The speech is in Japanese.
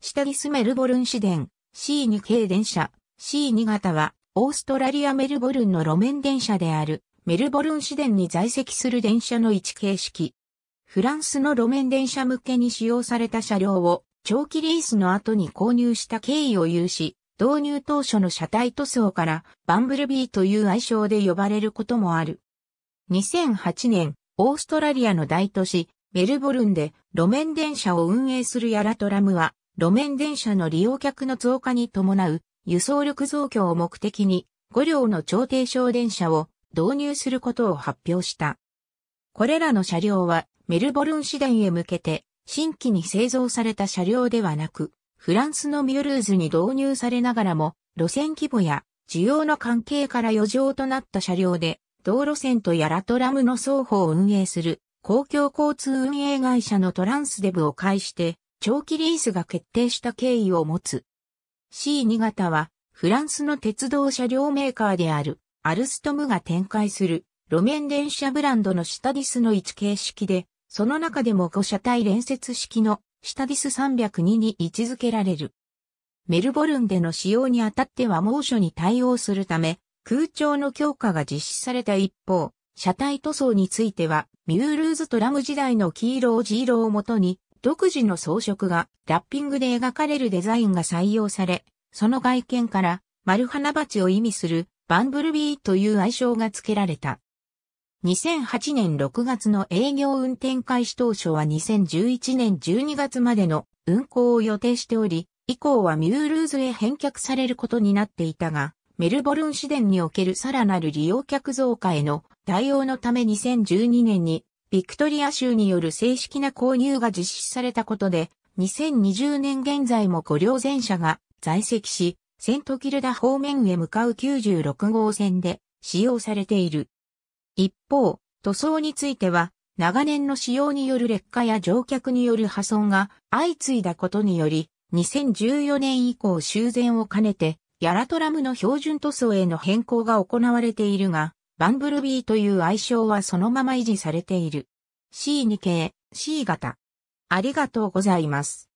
下ギスメルボルン市電 C2 系電車 C2 型はオーストラリアメルボルンの路面電車であるメルボルン市電に在籍する電車の位置形式。フランスの路面電車向けに使用された車両を長期リースの後に購入した経緯を有し、導入当初の車体塗装からバンブルビーという愛称で呼ばれることもある。2008年、オーストラリアの大都市メルボルンで路面電車を運営するヤラトラムは路面電車の利用客の増加に伴う輸送力増強を目的に5両の超低床電車を導入することを発表した。これらの車両はメルボルン市電へ向けて新規に製造された車両ではなく、フランスのミュールーズに導入されながらも、路線規模や需要の関係から余剰となった車両で、道路線とやらトラムの双方を運営する公共交通運営会社のトランスデブを介して、長期リースが決定した経緯を持つ。C2 型は、フランスの鉄道車両メーカーである、アルストムが展開する、路面電車ブランドのシタディスの置形式で、その中でも5車体連接式のシタディス302に位置づけられる。メルボルンでの使用にあたっては猛暑に対応するため、空調の強化が実施された一方、車体塗装については、ミュールーズトラム時代の黄色をジーロをもとに独自の装飾がラッピングで描かれるデザインが採用され、その外見から丸花鉢を意味するバンブルビーという愛称が付けられた。2008年6月の営業運転開始当初は2011年12月までの運行を予定しており、以降はミュールーズへ返却されることになっていたが、メルボルン市電におけるさらなる利用客増加への対応のため2012年にビクトリア州による正式な購入が実施されたことで、2020年現在も五両全車が在籍し、セントキルダ方面へ向かう96号線で使用されている。一方、塗装については、長年の使用による劣化や乗客による破損が相次いだことにより、2014年以降修繕を兼ねて、ヤラトラムの標準塗装への変更が行われているが、バンブルビーという愛称はそのまま維持されている。C2 系、C 型。ありがとうございます。